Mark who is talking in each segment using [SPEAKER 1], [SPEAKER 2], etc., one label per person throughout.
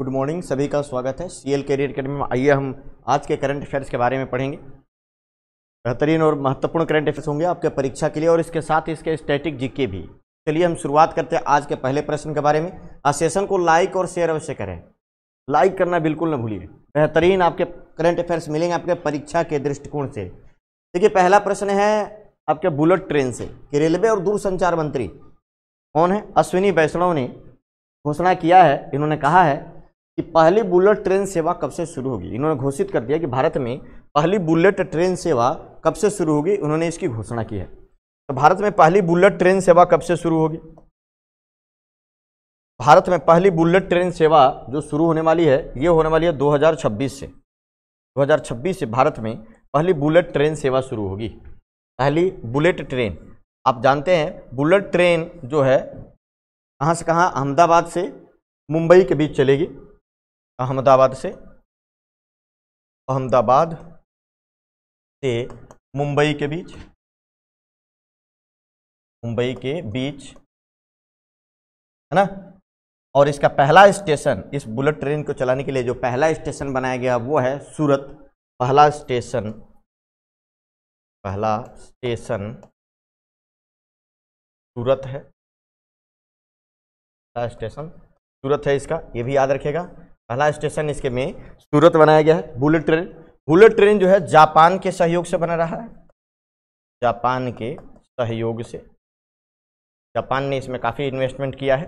[SPEAKER 1] good morning सभी का स्वागत है सी एल कैरियर अकेडमी में आइए हम आज के करंट अफेयर्स के बारे में पढ़ेंगे बेहतरीन और महत्वपूर्ण करंट अफेयर्स होंगे आपके परीक्षा के लिए और इसके साथ इसके स्टैटिक जीके भी चलिए हम शुरुआत करते हैं आज के पहले प्रश्न के बारे में आज सेशन को लाइक और शेयर अवश्य करें लाइक करना बिल्कुल ना भूलिए बेहतरीन आपके करंट अफेयर्स मिलेंगे आपके परीक्षा के दृष्टिकोण से देखिए पहला प्रश्न है आपके बुलेट ट्रेन से कि रेलवे और दूरसंचार मंत्री कौन है अश्विनी वैष्णव ने घोषणा किया है इन्होंने कहा है कि पहली बुलेट ट्रेन सेवा कब से शुरू होगी इन्होंने घोषित कर दिया कि भारत में पहली बुलेट ट्रेन सेवा कब से शुरू होगी उन्होंने इसकी घोषणा की है तो भारत में पहली बुलेट ट्रेन सेवा कब से शुरू होगी भारत में पहली बुलेट ट्रेन सेवा जो शुरू होने वाली है ये होने वाली है 2026 से 2026 से भारत में पहली बुलेट ट्रेन सेवा शुरू होगी पहली बुलेट ट्रेन आप जानते हैं बुलेट ट्रेन जो है कहाँ से कहाँ अहमदाबाद से मुंबई के बीच चलेगी
[SPEAKER 2] अहमदाबाद से अहमदाबाद से मुंबई के बीच मुंबई के बीच है ना और इसका पहला स्टेशन इस
[SPEAKER 1] बुलेट ट्रेन को चलाने के लिए जो पहला स्टेशन बनाया गया वो है सूरत पहला स्टेशन
[SPEAKER 2] पहला स्टेशन सूरत है पहला स्टेशन सूरत है इसका ये भी याद रखेगा
[SPEAKER 1] पहला स्टेशन इसके में सूरत बनाया गया है बुलेट ट्रेन बुलेट ट्रेन जो है जापान के सहयोग से बना रहा है जापान के सहयोग से जापान ने इसमें काफ़ी इन्वेस्टमेंट किया है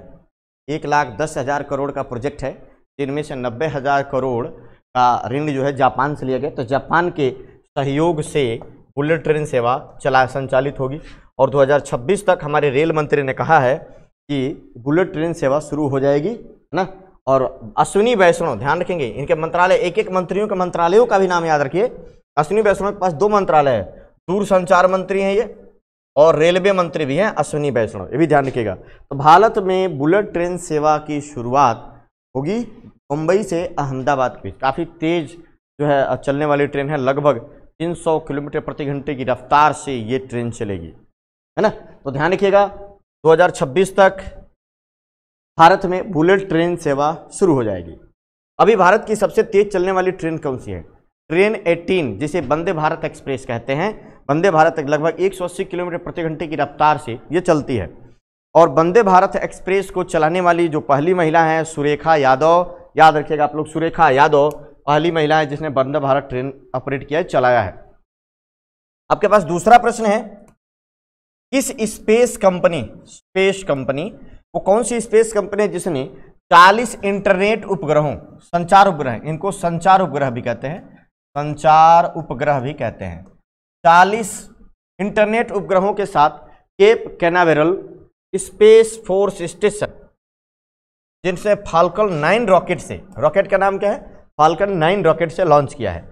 [SPEAKER 1] एक लाख दस हज़ार करोड़ का प्रोजेक्ट है जिनमें से नब्बे हज़ार करोड़ का ऋण जो है जापान से लिया गया तो जापान के सहयोग से बुलेट ट्रेन सेवा चला संचालित होगी और 2026 तक हमारे रेल मंत्री ने कहा है कि बुलेट ट्रेन सेवा शुरू हो जाएगी है ना और अश्विनी वैष्णव ध्यान रखेंगे इनके मंत्रालय एक एक मंत्रियों के मंत्रालयों का भी नाम याद रखिए अश्विनी वैष्णव के पास दो मंत्रालय है दूरसंचार मंत्री हैं ये और रेलवे मंत्री भी हैं अश्विनी वैष्णव ये भी ध्यान रखिएगा तो भारत में बुलेट ट्रेन सेवा की शुरुआत होगी मुंबई से अहमदाबाद की काफ़ी तेज़ जो है चलने वाली ट्रेन है लगभग 300 किलोमीटर प्रति घंटे की रफ्तार से ये ट्रेन चलेगी है ना तो ध्यान रखिएगा 2026 तक भारत में बुलेट ट्रेन सेवा शुरू हो जाएगी अभी भारत की सबसे तेज चलने वाली ट्रेन कौन सी है ट्रेन 18 जिसे वंदे भारत एक्सप्रेस कहते हैं वंदे भारत लगभग 180 किलोमीटर प्रति घंटे की रफ्तार से ये चलती है और वंदे भारत एक्सप्रेस को चलाने वाली जो पहली महिला है सुरेखा यादव याद रखिएगा आप लोग सुरेखा यादव पहली महिला है जिसने वंदे भारत ट्रेन ऑपरेट किया है चलाया है आपके पास दूसरा प्रश्न है किस स्पेस कंपनी स्पेस कंपनी वो कौन सी स्पेस कंपनी है जिसने 40 इंटरनेट उपग्रहों संचार उपग्रह इनको संचार उपग्रह भी कहते हैं संचार उपग्रह भी कहते हैं 40 इंटरनेट उपग्रहों के साथ Cape Canaveral Space force Station जिनसे फाल्कन नाइन रॉकेट से रॉकेट का नाम क्या है फाल्कन नाइन रॉकेट से लॉन्च किया है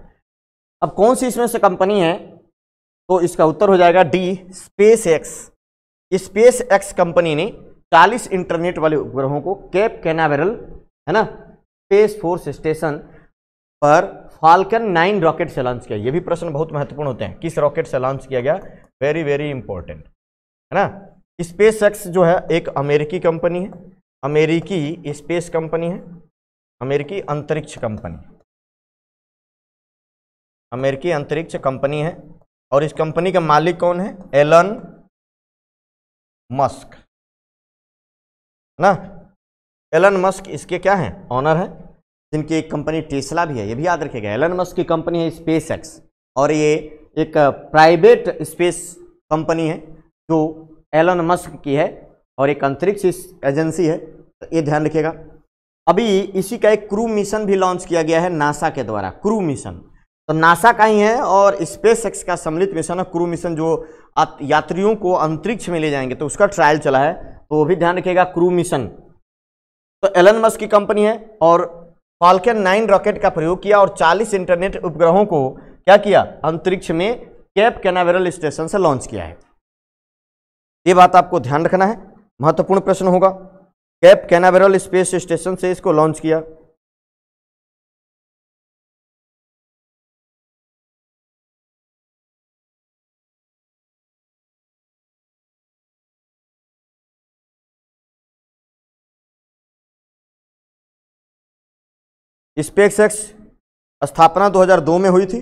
[SPEAKER 1] अब कौन सी इसमें से कंपनी है तो इसका उत्तर हो जाएगा D SpaceX SpaceX company ने चालीस इंटरनेट वाले उपग्रहों को कैप कैनावेरल है ना स्पेस फोर्स स्टेशन पर फाल्कन नाइन रॉकेट से लॉन्च किया ये भी प्रश्न बहुत महत्वपूर्ण होते हैं किस रॉकेट से लॉन्च किया गया वेरी वेरी इंपॉर्टेंट है ना स्पेस एक्स जो है एक अमेरिकी कंपनी है अमेरिकी स्पेस कंपनी है अमेरिकी अंतरिक्ष कंपनी अमेरिकी अंतरिक्ष कंपनी है और इस कंपनी का मालिक कौन है एलन मस्क ना एलन मस्क इसके क्या हैं ऑनर हैं जिनकी एक कंपनी टेस्ला भी है ये भी याद रखेगा एलन मस्क की कंपनी है स्पेस एक्स और ये एक प्राइवेट स्पेस कंपनी है जो एलन मस्क की है और एक अंतरिक्ष एजेंसी है तो ये ध्यान रखिएगा अभी इसी का एक क्रू मिशन भी लॉन्च किया गया है नासा के द्वारा क्रू मिशन तो नासा का ही है और स्पेस एक्स का सम्मिलित मिशन है क्रू मिशन जो यात्रियों को अंतरिक्ष में ले जाएंगे तो उसका ट्रायल चला है तो वो भी ध्यान रखिएगा क्रू मिशन तो एलन मस्क की कंपनी है और फाल्कन नाइन रॉकेट का प्रयोग किया और 40 इंटरनेट उपग्रहों को क्या किया अंतरिक्ष में कैप कैनावेरल स्टेशन से लॉन्च किया है ये बात आपको ध्यान रखना
[SPEAKER 2] है महत्वपूर्ण प्रश्न होगा कैप कैनावेरल स्पेस स्टेशन से इसको लॉन्च किया स्पेक्स एक्स स्थापना 2002 में हुई थी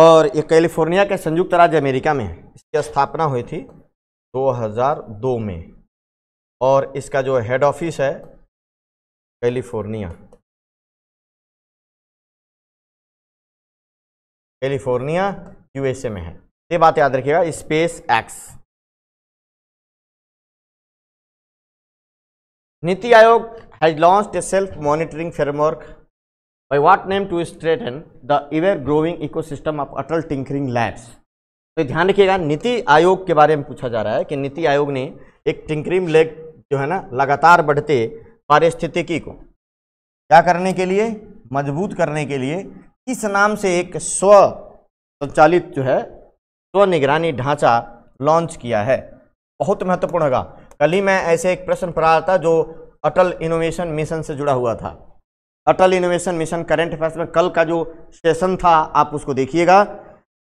[SPEAKER 1] और ये कैलिफोर्निया के संयुक्त राज्य अमेरिका में इसकी स्थापना हुई थी
[SPEAKER 2] 2002 में और इसका जो हेड ऑफिस है कैलिफोर्निया कैलिफोर्निया यूएसए में है ये बात याद रखिएगा space SpaceX NITI Aayog has launch a self
[SPEAKER 1] monitoring framework by by name to to the the growing ecosystem of Atal tinkering labs तो ध्यान रखिएगा नीति आयोग के बारे में पूछा जा रहा है कि नीति आयोग ने एक टिंकरिंग लैब जो है ना लगातार बढ़ते पारिस्थितिकी को क्या करने के लिए मजबूत करने के लिए किस नाम से एक स्व संचालित जो है स्वनिगरानी ढांचा लॉन्च किया है बहुत महत्वपूर्ण होगा कल ही मैं ऐसे एक प्रश्न पढ़ा रहा था जो अटल इनोवेशन मिशन से जुड़ा हुआ था Atal innovation mission current affairs में कल का जो सेशन था आप उसको देखिएगा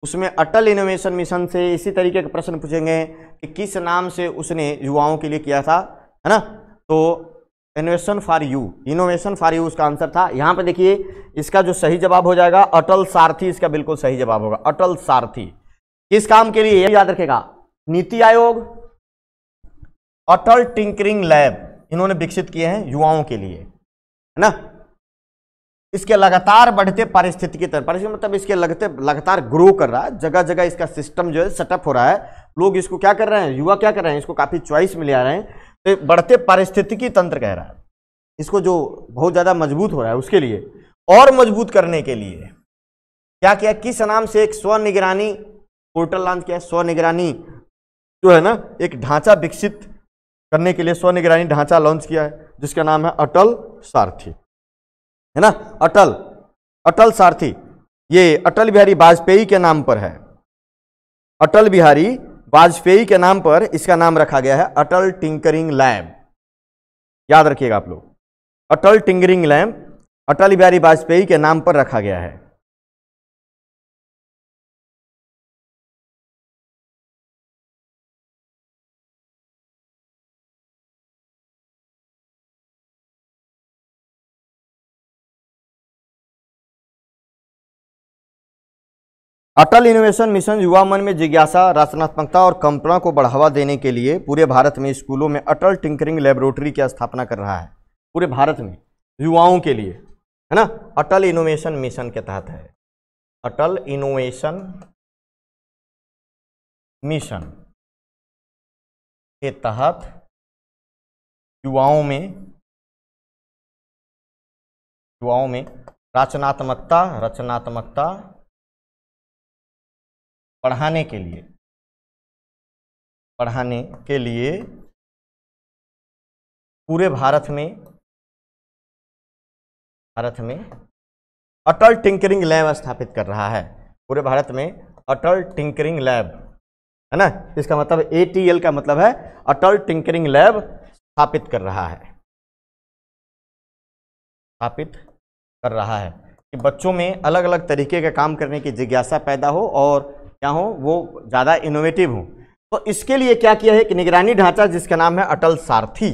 [SPEAKER 1] उसमें अटल इनोवेशन मिशन से इसी तरीके का प्रश्न पूछेंगे कि किस नाम से उसने युवाओं के लिए किया था है ना तो innovation for you innovation for you उसका आंसर था यहाँ पर देखिए इसका जो सही जवाब हो जाएगा अटल सारथी इसका बिल्कुल सही जवाब होगा अटल सारथी किस काम के लिए याद रखेगा नीति आयोग अटल टिंकरिंग लैब इन्होंने विकसित किए हैं युवाओं के लिए है ना इसके लगातार बढ़ते पारिस्थितिकी तरफ पारिस्थितिक मतलब इसके लगते लगातार ग्रो कर रहा है जगह जगह इसका सिस्टम जो है सेटअप हो रहा है लोग इसको क्या कर रहे हैं युवा क्या कर रहे हैं इसको काफ़ी चॉइस मिले आ रहे हैं तो बढ़ते पारिस्थितिकी तंत्र कह रहा है इसको जो बहुत ज़्यादा मजबूत हो रहा है उसके लिए और मजबूत करने के लिए क्या किया किस नाम से एक स्व निगरानी पोर्टल लॉन्च किया स्व निगरानी जो है ना एक ढांचा विकसित करने के लिए स्वनिगरानी ढांचा लॉन्च किया है जिसका नाम है अटल सारथी है ना अटल अटल सारथी ये अटल बिहारी वाजपेयी के नाम पर है अटल बिहारी वाजपेयी के नाम पर इसका नाम रखा गया है अटल टिंकरिंग लैब याद रखिएगा आप लोग अटल
[SPEAKER 2] टिंकरिंग लैब अटल बिहारी वाजपेयी के नाम पर रखा गया है अटल इनोवेशन मिशन युवा मन में जिज्ञासा रचनात्मकता और कल्पना को बढ़ावा देने के लिए
[SPEAKER 1] पूरे भारत में स्कूलों में अटल टिंकरिंग लेबोरेटरी की स्थापना कर रहा है पूरे भारत में
[SPEAKER 2] युवाओं के लिए है ना अटल इनोवेशन मिशन के तहत है अटल इनोवेशन मिशन के तहत युवाओं में युवाओं में रचनात्मकता रचनात्मकता पढ़ाने के लिए पढ़ाने के लिए पूरे भारत में भारत में अटल टिंकरिंग लैब स्थापित कर रहा है पूरे
[SPEAKER 1] भारत में अटल टिंकरिंग लैब है ना इसका मतलब ए का मतलब है अटल टिंकरिंग लैब स्थापित कर रहा है स्थापित कर रहा है कि बच्चों में अलग अलग तरीके का काम करने की जिज्ञासा पैदा हो और क्या हो वो ज़्यादा इनोवेटिव हो तो इसके लिए क्या किया है कि निगरानी ढांचा जिसका नाम है अटल सारथी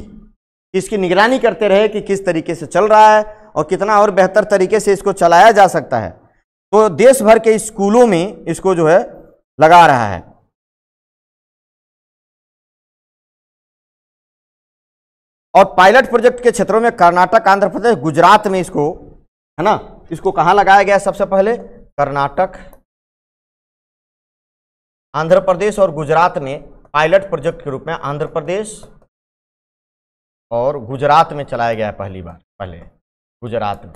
[SPEAKER 1] इसकी निगरानी करते रहे कि किस तरीके से चल रहा है और कितना और बेहतर तरीके से इसको चलाया जा सकता है तो देश भर के स्कूलों
[SPEAKER 2] में इसको जो है लगा रहा है और पायलट प्रोजेक्ट के क्षेत्रों में कर्नाटक आंध्र प्रदेश
[SPEAKER 1] गुजरात में इसको है ना इसको कहाँ लगाया गया सबसे पहले कर्नाटक आंध्र प्रदेश और गुजरात ने पायलट प्रोजेक्ट के रूप में आंध्र प्रदेश और गुजरात में चलाया गया है पहली बार पहले गुजरात में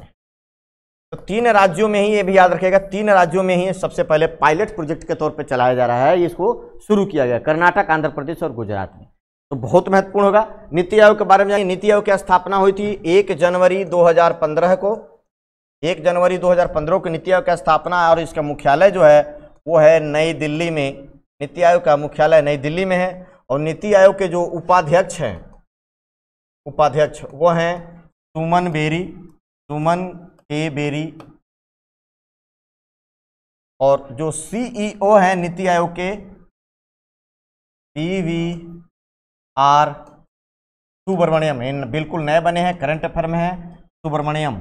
[SPEAKER 1] तो तीन राज्यों में ही ये भी याद रखेगा तीन राज्यों में ही सबसे पहले पायलट प्रोजेक्ट के तौर पर चलाया जा रहा है इसको शुरू किया गया कर्नाटक आंध्र प्रदेश और गुजरात में तो बहुत महत्वपूर्ण होगा नीति आयोग के बारे में जाएंगे नीति आयोग की स्थापना हुई थी एक जनवरी 2015 को एक जनवरी 2015 को नीति आयोग की स्थापना और इसका मुख्यालय जो है वो है नई दिल्ली में नीति आयोग का मुख्यालय नई दिल्ली में है और नीति आयोग
[SPEAKER 2] के जो उपाध्यक्ष हैं उपाध्यक्ष वो हैं सुमन बेरी सुमन के बेरी और जो सीईओ e हैं नीति आयोग के पी वी
[SPEAKER 1] आर सुब्रमण्यम इन बिल्कुल नए बने हैं करंट अफेयर में है Subrahmanyam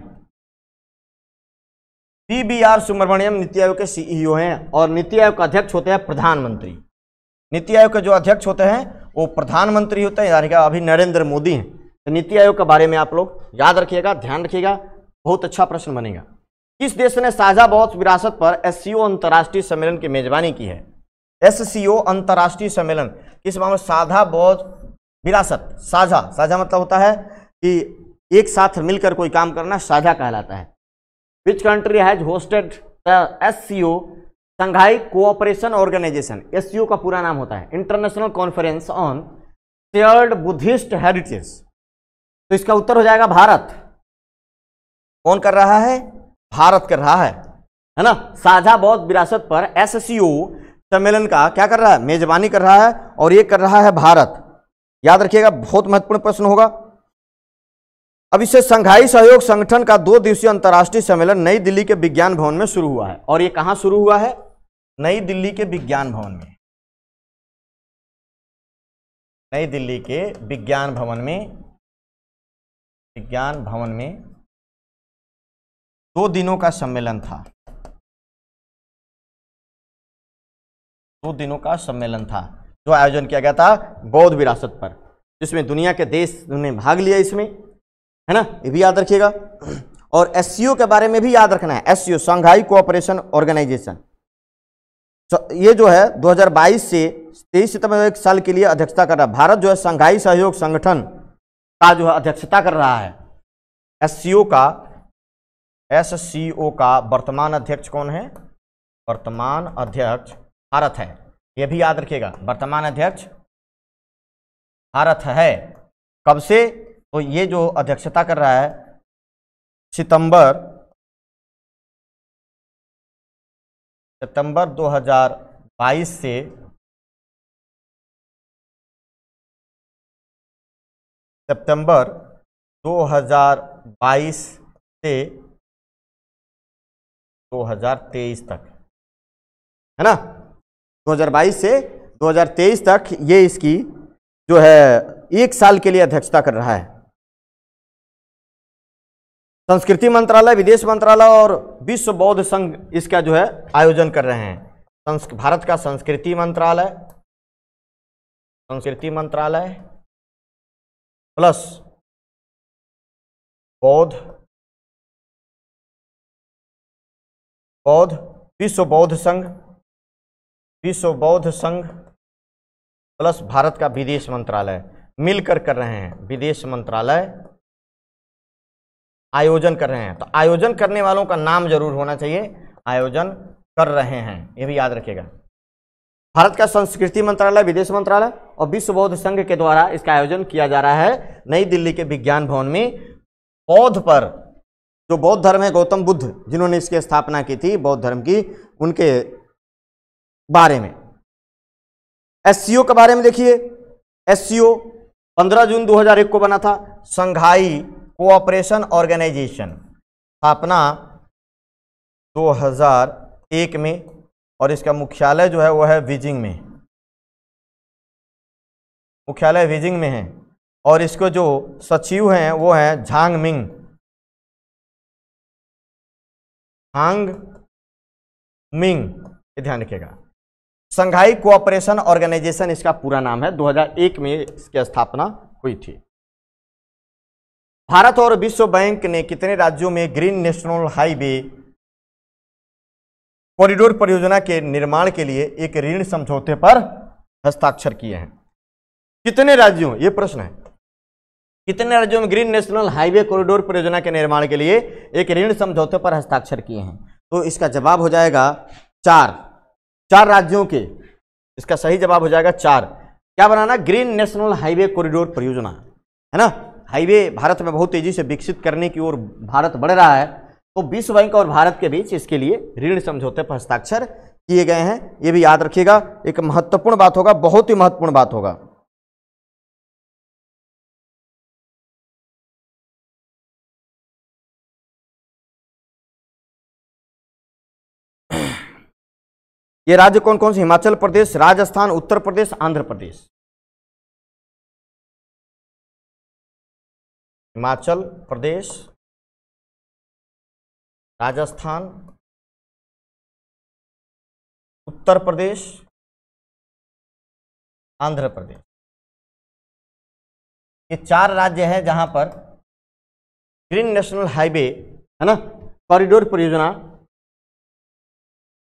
[SPEAKER 1] P B R Subrahmanyam NITI Aayog के सीईओ e हैं और नीति आयोग का अध्यक्ष होते हैं प्रधानमंत्री नीति आयोग के जो अध्यक्ष होते हैं वो प्रधानमंत्री होते हैं यानी कि अभी नरेंद्र मोदी हैं तो नीति आयोग के बारे में आप लोग याद रखिएगा ध्यान रखिएगा बहुत अच्छा प्रश्न बनेगा किस देश ने साझा बौद्ध विरासत पर एस सी अंतर्राष्ट्रीय सम्मेलन की मेजबानी की है एस सी अंतर्राष्ट्रीय सम्मेलन किस मामले साझा बौद्ध विरासत साझा साझा मतलब होता है कि एक साथ मिलकर कोई काम करना साझा कहलाता है which hosted the S C O Shanghai cooperation organisation O का पूरा नाम होता है international conference on shared Buddhist heritage तो इसका उत्तर हो जाएगा भारत कौन कर रहा है भारत कर रहा है है ना साझा बौद्ध विरासत पर ओ सम्मेलन का क्या कर रहा है मेजबानी कर रहा है और ये कर रहा है भारत याद रखिएगा बहुत महत्वपूर्ण प्रश्न होगा अब इसे संघाई सहयोग संगठन का दो दिवसीय अंतर्राष्ट्रीय सम्मेलन नई दिल्ली के विज्ञान भवन में शुरू हुआ है और ये कहां शुरू हुआ है
[SPEAKER 2] नई दिल्ली के विज्ञान भवन में नई दिल्ली के विज्ञान भवन में विज्ञान भवन में दो दिनों का सम्मेलन था दो दिनों का सम्मेलन था जो आयोजन किया गया था बौद्ध
[SPEAKER 1] विरासत पर जिसमें दुनिया के देश ने भाग लिया इसमें है ना ये भी याद रखिएगा और एस के बारे में भी याद रखना है S C O Shanghai cooperation organisation ये जो है 2022 से तेईस सितंबर एक साल के लिए अध्यक्षता कर रहा है भारत जो है शंघाई सहयोग संगठन का जो है अध्यक्षता कर रहा है एस का एस का वर्तमान अध्यक्ष कौन है वर्तमान अध्यक्ष भारत है ये भी याद रखिएगा वर्तमान अध्यक्ष
[SPEAKER 2] भारत है कब से तो ये जो अध्यक्षता कर रहा है सितंबर सितंबर 2022 से सितंबर 2022 से 2023 तक है ना 2022 से 2023 तक ये इसकी
[SPEAKER 1] जो है एक साल के लिए अध्यक्षता कर रहा है संस्कृति मंत्रालय विदेश मंत्रालय और विश्व बौद्ध संघ इसका जो है आयोजन कर रहे
[SPEAKER 2] हैं भारत का संस्कृति मंत्रालय संस्कृति मंत्रालय प्लस बौद्ध बौद्ध विश्व बौद्ध संघ विश्व बौद्ध संघ प्लस भारत का विदेश
[SPEAKER 1] मंत्रालय मिलकर कर रहे हैं विदेश मंत्रालय आयोजन कर रहे हैं तो आयोजन करने वालों का नाम जरूर होना चाहिए आयोजन कर रहे हैं ये भी याद रखिएगा भारत का संस्कृति मंत्रालय विदेश मंत्रालय और विश्व बौद्ध संघ के द्वारा इसका आयोजन किया जा रहा है नई दिल्ली के विज्ञान भवन में बौद्ध पर जो बौद्ध धर्म है गौतम बुद्ध जिन्होंने इसकी स्थापना की थी बौद्ध धर्म की उनके बारे में एस के बारे में देखिए एस सी पंद्रह जून 2001 को बना था संघाई कोऑपरेशन ऑर्गेनाइजेशन
[SPEAKER 2] स्थापना 2001 में और इसका मुख्यालय जो है वो है बीजिंग में मुख्यालय बीजिंग में है और इसको जो सचिव हैं वो हैं झांग मिंग झांग मिंग ये ध्यान रखिएगा संघाई कोऑपरेशन ऑर्गेनाइजेशन इसका पूरा नाम है 2001 में
[SPEAKER 1] इसकी स्थापना हुई थी भारत और विश्व बैंक ने कितने राज्यों में ग्रीन नेशनल हाईवे कॉरिडोर परियोजना के निर्माण के लिए एक ऋण समझौते पर हस्ताक्षर किए हैं कितने राज्यों ये प्रश्न है कितने राज्यों में ग्रीन नेशनल हाईवे कॉरिडोर परियोजना के निर्माण के लिए एक ऋण समझौते पर हस्ताक्षर किए हैं तो इसका जवाब हो जाएगा चार चार राज्यों के इसका सही जवाब हो जाएगा चार क्या बनाना ग्रीन नेशनल हाईवे कॉरिडोर परियोजना है ना हाईवे भारत में बहुत तेज़ी से विकसित करने की ओर भारत बढ़ रहा है तो विश्व बैंक और भारत के बीच इसके लिए ऋण समझौते पर हस्ताक्षर
[SPEAKER 2] किए गए हैं ये भी याद रखिएगा एक महत्वपूर्ण बात होगा बहुत ही महत्वपूर्ण बात होगा ये राज्य कौन कौन से हिमाचल प्रदेश राजस्थान उत्तर प्रदेश आंध्र प्रदेश हिमाचल प्रदेश राजस्थान उत्तर प्रदेश आंध्र प्रदेश ये चार राज्य हैं जहां पर ग्रीन नेशनल हाईवे है ना कॉरिडोर परियोजना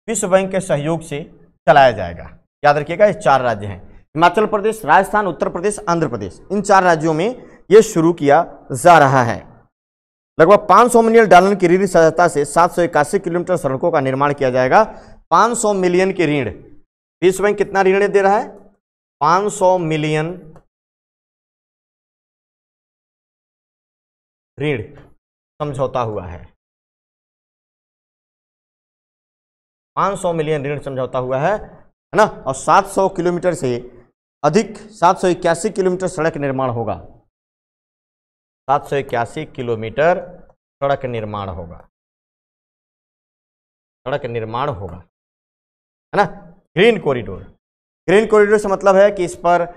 [SPEAKER 2] विश्व बैंक के
[SPEAKER 1] सहयोग से चलाया जाएगा याद रखिएगा ये चार राज्य हैं हिमाचल प्रदेश राजस्थान उत्तर प्रदेश आंध्र प्रदेश इन चार राज्यों में ये शुरू किया जा रहा है लगभग 500 मिलियन डॉलर की ऋण सहायता से सात किलोमीटर सड़कों का निर्माण किया जाएगा 500
[SPEAKER 2] मिलियन के ऋण विश्व बैंक कितना ऋण दे रहा है 500 मिलियन ऋण समझौता हुआ है 500 मिलियन ऋण समझौता हुआ है है ना और 700 किलोमीटर से अधिक सात किलोमीटर सड़क निर्माण होगा सात किलोमीटर सड़क निर्माण होगा सड़क निर्माण होगा है ना ग्रीन कॉरिडोर ग्रीन कॉरिडोर से मतलब है कि इस पर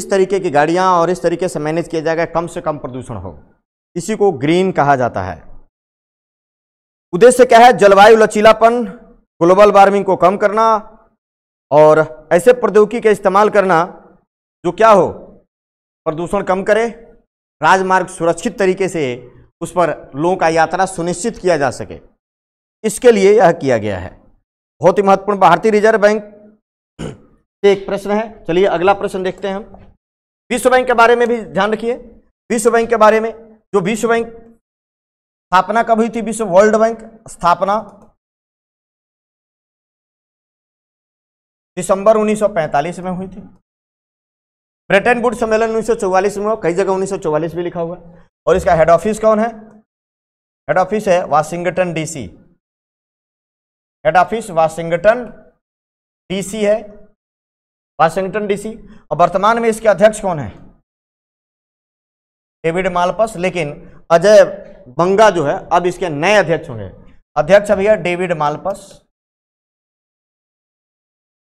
[SPEAKER 2] इस
[SPEAKER 1] तरीके की गाड़ियां और इस तरीके से मैनेज किया जाएगा कम से कम प्रदूषण हो इसी को ग्रीन कहा जाता है उद्देश्य क्या है जलवायु लचीलापन ग्लोबल वार्मिंग को कम करना और ऐसे प्रौद्योगिकी का इस्तेमाल करना जो क्या हो प्रदूषण कम करे राजमार्ग सुरक्षित तरीके से उस पर लोगों का यात्रा सुनिश्चित किया जा सके इसके लिए यह किया गया है बहुत ही महत्वपूर्ण भारतीय रिजर्व बैंक से एक प्रश्न है चलिए अगला प्रश्न देखते हैं हम विश्व बैंक के बारे में भी ध्यान रखिए विश्व बैंक के बारे में जो विश्व बैंक
[SPEAKER 2] स्थापना कब हुई थी विश्व वर्ल्ड बैंक स्थापना दिसंबर 1945 में हुई थी ब्रिटेन
[SPEAKER 1] बुड सम्मेलन 1944 में कई जगह 1944 भी लिखा हुआ और इसका हेड ऑफिस कौन है हेड ऑफिस है Washington DC head office Washington DC है वाशिंगटन डीसी और वर्तमान में इसके अध्यक्ष कौन है डेविड मालपस लेकिन अजय बंगा जो है अब इसके नए अध्यक्ष होंगे अध्यक्ष अभी है डेविड मालपस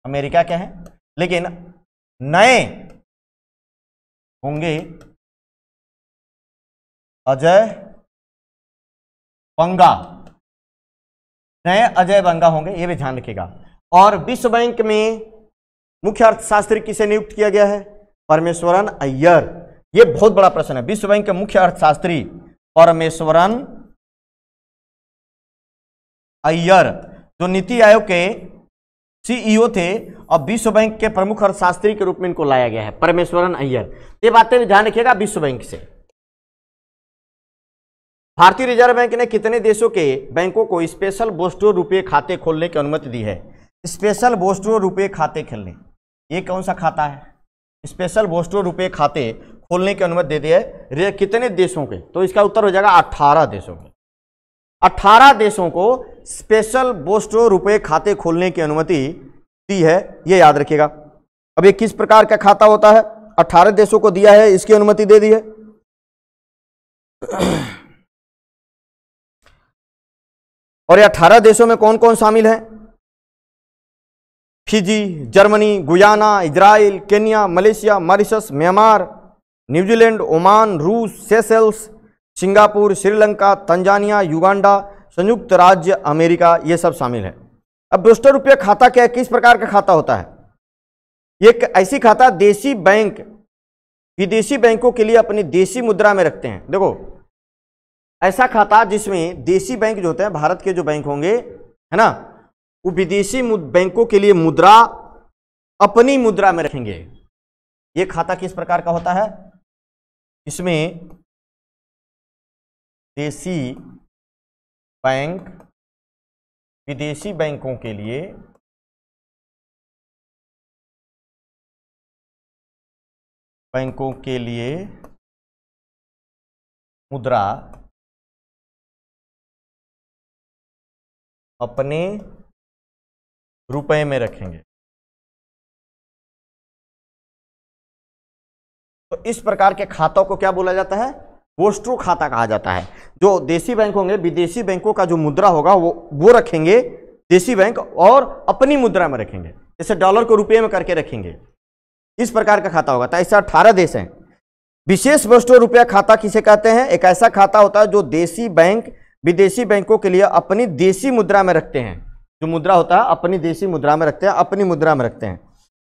[SPEAKER 2] अमेरिका के हैं लेकिन नए होंगे अजय बंगा नए अजय बंगा होंगे ये भी ध्यान रखिएगा
[SPEAKER 1] और विश्व बैंक में मुख्य अर्थशास्त्री किसे नियुक्त किया गया है परमेश्वरन अय्यर ये बहुत बड़ा प्रश्न है विश्व बैंक के मुख्य अर्थशास्त्री परमेश्वरन अय्यर जो नीति आयोग के सीईओ e थे और विश्व बैंक के प्रमुख अर्थशास्त्री के रूप में इनको लाया गया है परमेश्वरन अय्यर ये बातें भी ध्यान रखिएगा विश्व बैंक से भारतीय रिजर्व बैंक ने कितने देशों के बैंकों को स्पेशल बोस्टो रुपये खाते खोलने की अनुमति दी है स्पेशल बोस्टो रुपये खाते खेलने ये कौन सा खाता है स्पेशल बोस्टो रुपये खाते खोलने की अनुमति दे दी है कितने देशों के तो इसका उत्तर हो जाएगा अट्ठारह देशों के अट्ठारह देशों को स्पेशल बोस्टो रुपये खाते खोलने की अनुमति दी है ये याद रखिएगा अब ये किस प्रकार का खाता होता है अठारह
[SPEAKER 2] देशों को दिया है इसकी अनुमति दे दी है और ये अट्ठारह देशों में कौन कौन शामिल हैं
[SPEAKER 1] Fiji Germany Guyana Israel Kenya Malaysia Mauritius Myanmar New Zealand Oman रूस Seychelles Singapore Sri Lanka Tanzania Uganda संयुक्त राज्य अमेरिका ये सब शामिल हैं अब ब्रोस्टर रुपया खाता क्या है किस प्रकार का खाता होता है एक ऐसी खाता देसी बैंक विदेशी बैंकों के लिए अपनी देसी मुद्रा में रखते हैं देखो ऐसा खाता जिसमें देसी बैंक जो होते हैं भारत के जो बैंक होंगे है ना वो विदेशी
[SPEAKER 2] बैंकों के लिए मुद्रा अपनी मुद्रा में रखेंगे ये खाता किस प्रकार का होता है इसमें देसी बैंक विदेशी बैंकों के लिए बैंकों के लिए मुद्रा अपने रुपए में रखेंगे तो इस प्रकार के खातों को क्या बोला जाता है वो खाता कहा जाता है जो देसी
[SPEAKER 1] बैंक होंगे विदेशी बैंकों का जो मुद्रा होगा वो वो रखेंगे देसी बैंक और अपनी मुद्रा में रखेंगे जैसे डॉलर को रुपये में करके रखेंगे इस प्रकार का खाता होगा तो ऐसा अठारह देश हैं विशेष वस्तु रुपया खाता किसे कहते हैं एक ऐसा खाता होता है जो देसी बैंक विदेशी बैंकों के लिए अपनी देसी मुद्रा में रखते हैं जो मुद्रा होता है अपनी देसी मुद्रा में रखते हैं अपनी मुद्रा में रखते हैं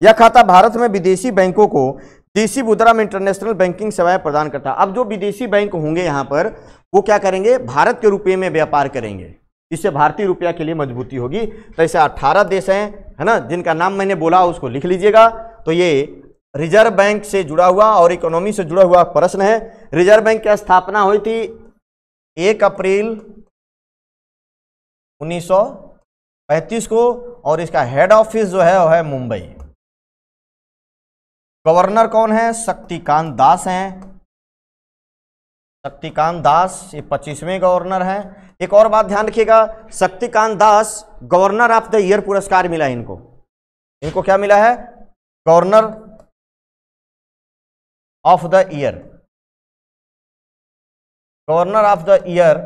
[SPEAKER 1] यह खाता भारत में विदेशी बैंकों को देसी मुद्रा में इंटरनेशनल बैंकिंग सेवाएं प्रदान करता अब जो विदेशी बैंक होंगे यहाँ पर वो क्या करेंगे भारत के रुपये में व्यापार करेंगे इससे भारतीय रुपया के लिए मजबूती होगी तो ऐसे 18 देश हैं है ना जिनका नाम मैंने बोला उसको लिख लीजिएगा तो ये रिजर्व बैंक से जुड़ा हुआ और इकोनॉमी से जुड़ा हुआ प्रश्न है रिजर्व बैंक की स्थापना हुई थी एक अप्रैल
[SPEAKER 2] 1935 को और इसका हेड ऑफिस जो है वो है मुंबई गवर्नर कौन है
[SPEAKER 1] शक्तिकांत दास हैं शक्तिकांत दास ये पच्चीसवें गवर्नर हैं एक और बात ध्यान रखिएगा Shaktikanta Das governor of the year पुरस्कार मिला
[SPEAKER 2] इनको इनको क्या मिला है governor of the year governor of the year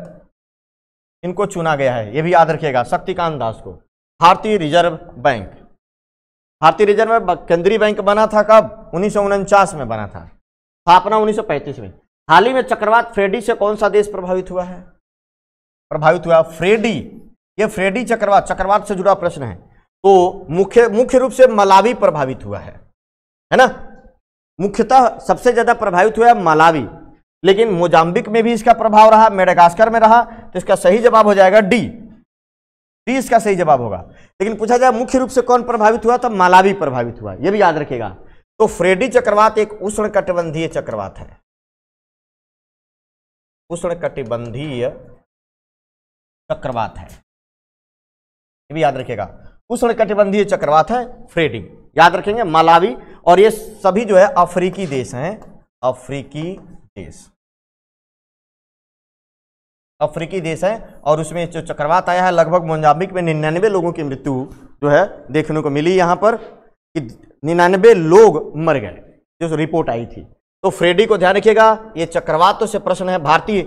[SPEAKER 1] इनको चुना गया है ये भी याद रखिएगा शक्तिकांत दास को भारतीय रिजर्व बैंक भारतीय रिजर्व केंद्रीय बैंक बना था कब उन्नीस में बना था स्थापना उन्नीस में हाल ही में चक्रवात फ्रेडी से कौन सा देश प्रभावित हुआ है प्रभावित हुआ फ्रेडी ये फ्रेडी चक्रवात चक्रवात से जुड़ा प्रश्न है तो मुख्य मुख्य रूप से मलावी प्रभावित हुआ है है ना मुख्यतः सबसे ज़्यादा प्रभावित हुआ है मलावी लेकिन मोजाम्बिक में भी इसका प्रभाव रहा मेडागास्कर में रहा तो इसका सही जवाब हो जाएगा डी डी इसका सही जवाब होगा लेकिन पूछा जाए मुख्य रूप से कौन प्रभावित हुआ तो मालावी प्रभावित हुआ यह भी याद रखेगा तो फ्रेडी चक्रवात एक उष्ण
[SPEAKER 2] कटिबंधीय चक्रवात है उष्ण कटिबंधीय चक्रवात है ये भी याद रखेगा उष्ण
[SPEAKER 1] कटिबंधीय चक्रवात है फ्रेडी याद रखेंगे मालावी और ये सभी जो है अफ्रीकी देश हैं अफ्रीकी देश अफ्रीकी देश है और उसमें जो चक्रवात आया है लगभग मोजाम्बिक में निन्यानवे लोगों की मृत्यु जो है देखने को मिली यहाँ पर कि निन्यानवे लोग मर गए जो रिपोर्ट आई थी तो फ्रेडी को ध्यान रखिएगा ये चक्रवातों से प्रश्न है भारतीय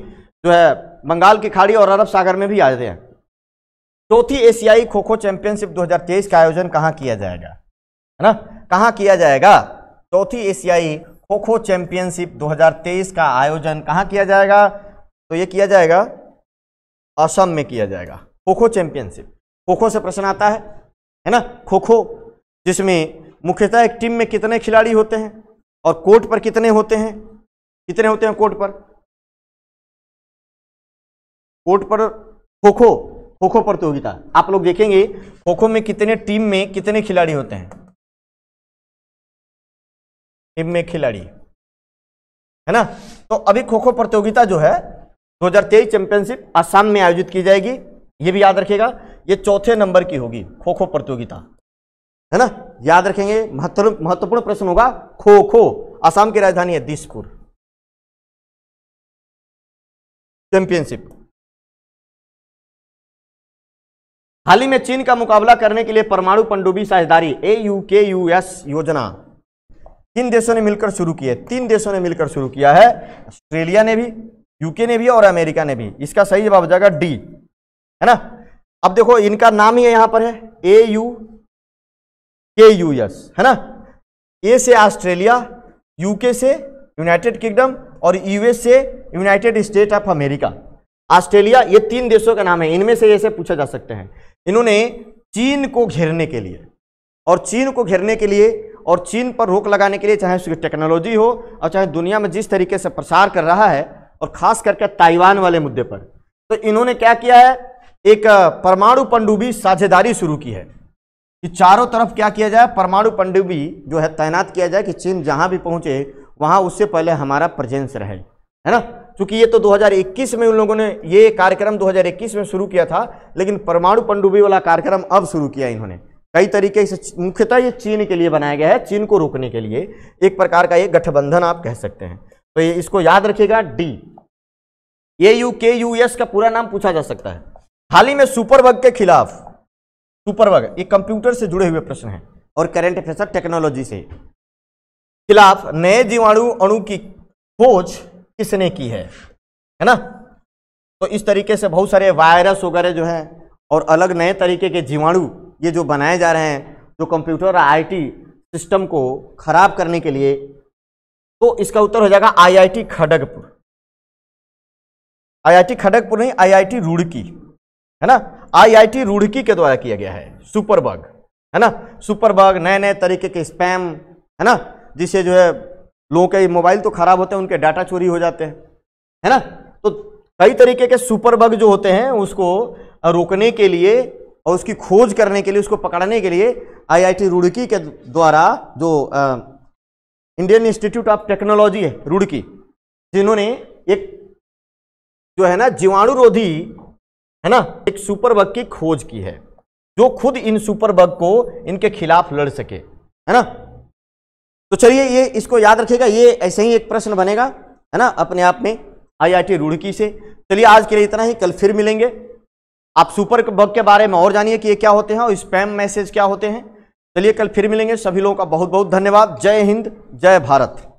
[SPEAKER 1] जो है बंगाल की खाड़ी और अरब सागर में भी जाते हैं चौथी एशियाई खो खो चैंपियनशिप 2023 का आयोजन कहाँ किया जाएगा है ना कहाँ किया जाएगा चौथी एशियाई खो खो चैंपियनशिप 2023 का आयोजन कहाँ किया जाएगा तो ये किया जाएगा असम में किया जाएगा खो खो चैंपियनशिप खो खो से प्रश्न आता है है ना खो खो जिसमें मुख्यतः एक टीम में कितने खिलाड़ी होते हैं और कोर्ट पर कितने होते हैं कितने होते हैं कोर्ट पर कोर्ट पर खो खो खो खो प्रतियोगिता आप लोग देखेंगे खो खो में कितने टीम में
[SPEAKER 2] कितने खिलाड़ी होते हैं टीम में खिलाड़ी है ना तो अभी खो खो प्रतियोगिता जो है तेईस चैंपियनशिप
[SPEAKER 1] आसाम में आयोजित की जाएगी ये भी याद रखेगा ये चौथे नंबर की होगी खो खो प्रतियोगिता
[SPEAKER 2] है ना याद रखेंगे महत्वपूर्ण प्रश्न होगा खो खो आसाम की राजधानी है दिसपुर चैंपियनशिप हाल ही में चीन का मुकाबला करने के लिए परमाणु
[SPEAKER 1] पंडुबी साझेदारी A U K U S योजना तीन देशों ने मिलकर शुरू की है तीन देशों ने मिलकर शुरू किया है ऑस्ट्रेलिया ने भी यूके ने भी और अमेरिका ने भी इसका सही जवाब हो जाएगा डी है ना अब देखो इनका नाम ही यहां पर है A U K U S है ना ए से ऑस्ट्रेलिया यूके से यूनाइटेड किंगडम और यूएस से United State of America Australia ये तीन देशों का नाम है इनमें से ऐसे पूछा जा सकते हैं इन्होंने चीन को घेरने के लिए और चीन को घेरने के लिए और चीन पर रोक लगाने के लिए चाहे उसकी टेक्नोलॉजी हो और चाहे दुनिया में जिस तरीके से प्रसार कर रहा है और खास करके ताइवान वाले मुद्दे पर तो इन्होंने क्या किया है एक परमाणु पंडुबी साझेदारी शुरू की है कि चारों तरफ क्या किया जाए परमाणु पंडुबी जो है तैनात किया जाए कि चीन जहां भी पहुंचे वहां उससे पहले हमारा प्रेजेंस रहे है ना क्योंकि ये तो 2021 में उन लोगों ने ये कार्यक्रम 2021 में शुरू किया था लेकिन परमाणु पंडुबी वाला कार्यक्रम अब शुरू किया इन्होंने कई तरीके से मुख्यतः ये चीन के लिए बनाया गया है चीन को रोकने के लिए एक प्रकार का ये गठबंधन आप कह सकते हैं तो ये इसको याद रखिएगा D A U K U S का पूरा नाम पूछा जा सकता है हाल ही में सुपरबग के खिलाफ सुपरबग ये कंप्यूटर से जुड़े हुए प्रश्न हैं और करेंट अफेयर टेक्नोलॉजी से खिलाफ नए जीवाणु अणु की खोज किसने की है है ना तो इस तरीके से बहुत सारे वायरस वगैरह जो है और अलग नए तरीके के जीवाणु ये जो बनाए जा रहे हैं जो कंप्यूटर आईटी सिस्टम को खराब करने के लिए तो इसका उत्तर हो जाएगा आईआईटी खड़गपुर आईआईटी खड़गपुर नहीं आईआईटी रुड़की है ना आईआईटी रुड़की के द्वारा किया गया है सुपरबग है ना सुपरबग नए नए तरीके के स्पैम है ना जिससे जो है लोगों के मोबाइल तो खराब होते हैं उनके डाटा चोरी हो जाते हैं है ना तो कई तरीके के सुपरबग जो होते हैं उसको रोकने के लिए और उसकी खोज करने के लिए उसको पकड़ने के लिए आईआईटी रुड़की के द्वारा जो आ, इंडियन इंस्टीट्यूट ऑफ टेक्नोलॉजी है रुड़की जिन्होंने एक जो है ना जीवाणुरोधी है ना एक सुपर बग की खोज की है जो खुद इन सुपर बग को इनके खिलाफ लड़ सके है ना तो चलिए ये इसको याद रखिएगा ये ऐसे ही एक प्रश्न बनेगा है ना अपने आप में आईआईटी रुड़की से चलिए आज के लिए इतना ही कल फिर मिलेंगे आप सुपर बग के बारे में और जानिए कि ये क्या होते हैं और स्पैम मैसेज क्या होते
[SPEAKER 2] हैं चलिए कल फिर मिलेंगे सभी लोगों का बहुत बहुत धन्यवाद जय हिंद जय भारत